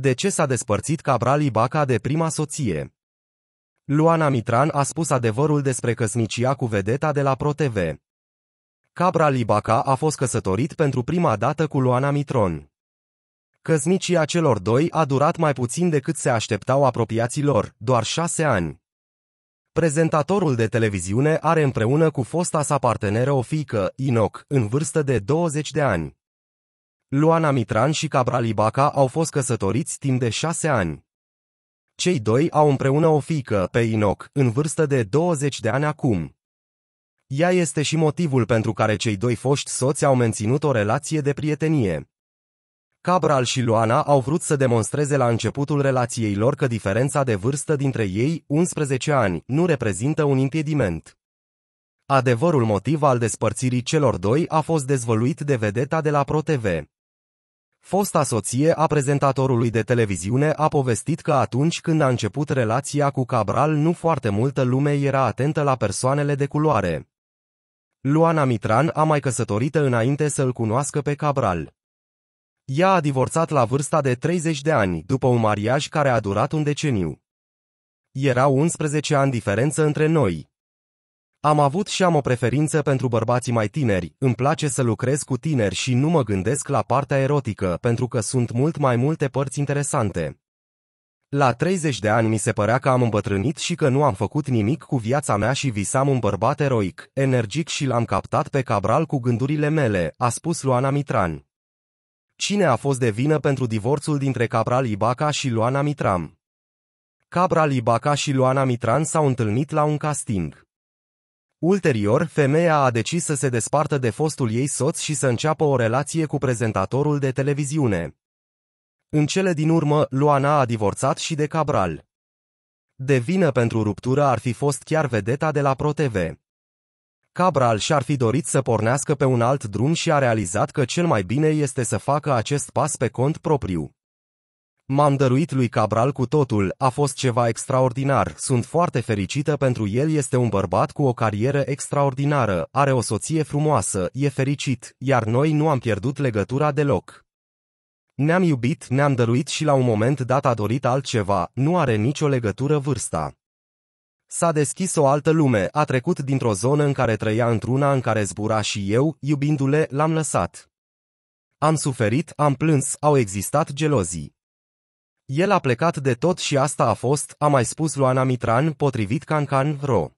De ce s-a despărțit Cabral Ibaca de prima soție? Luana Mitran a spus adevărul despre căsnicia cu vedeta de la ProTV. Cabral Ibaca a fost căsătorit pentru prima dată cu Luana Mitron. Căsnicia celor doi a durat mai puțin decât se așteptau apropiații lor, doar șase ani. Prezentatorul de televiziune are împreună cu fosta sa parteneră o fiică, Inoc, în vârstă de 20 de ani. Luana Mitran și Cabral Ibaca au fost căsătoriți timp de șase ani. Cei doi au împreună o fiică, pe Inoc, în vârstă de 20 de ani acum. Ea este și motivul pentru care cei doi foști soți au menținut o relație de prietenie. Cabral și Luana au vrut să demonstreze la începutul relației lor că diferența de vârstă dintre ei, 11 ani, nu reprezintă un impediment. Adevărul motiv al despărțirii celor doi a fost dezvăluit de vedeta de la ProTV. Fosta soție a prezentatorului de televiziune a povestit că atunci când a început relația cu Cabral nu foarte multă lume era atentă la persoanele de culoare. Luana Mitran a mai căsătorită înainte să-l cunoască pe Cabral. Ea a divorțat la vârsta de 30 de ani, după un mariaj care a durat un deceniu. Erau 11 ani diferență între noi. Am avut și am o preferință pentru bărbații mai tineri, îmi place să lucrez cu tineri și nu mă gândesc la partea erotică pentru că sunt mult mai multe părți interesante. La 30 de ani mi se părea că am îmbătrânit și că nu am făcut nimic cu viața mea și visam un bărbat eroic, energic și l-am captat pe Cabral cu gândurile mele, a spus Luana Mitran. Cine a fost de vină pentru divorțul dintre Cabral Ibaca și Luana Mitram? Cabral Ibaca și Luana Mitran s-au întâlnit la un casting. Ulterior, femeia a decis să se despartă de fostul ei soț și să înceapă o relație cu prezentatorul de televiziune. În cele din urmă, Luana a divorțat și de Cabral. De vină pentru ruptură ar fi fost chiar vedeta de la ProTV. Cabral și-ar fi dorit să pornească pe un alt drum și a realizat că cel mai bine este să facă acest pas pe cont propriu. M-am dăruit lui Cabral cu totul, a fost ceva extraordinar, sunt foarte fericită pentru el, este un bărbat cu o carieră extraordinară, are o soție frumoasă, e fericit, iar noi nu am pierdut legătura deloc. Ne-am iubit, ne-am dăruit și la un moment dat a dorit altceva, nu are nicio legătură vârsta. S-a deschis o altă lume, a trecut dintr-o zonă în care trăia într-una în care zbura și eu, iubindu-le, l-am lăsat. Am suferit, am plâns, au existat gelozii. El a plecat de tot și asta a fost, a mai spus Luana Mitran, potrivit CanCan.ro.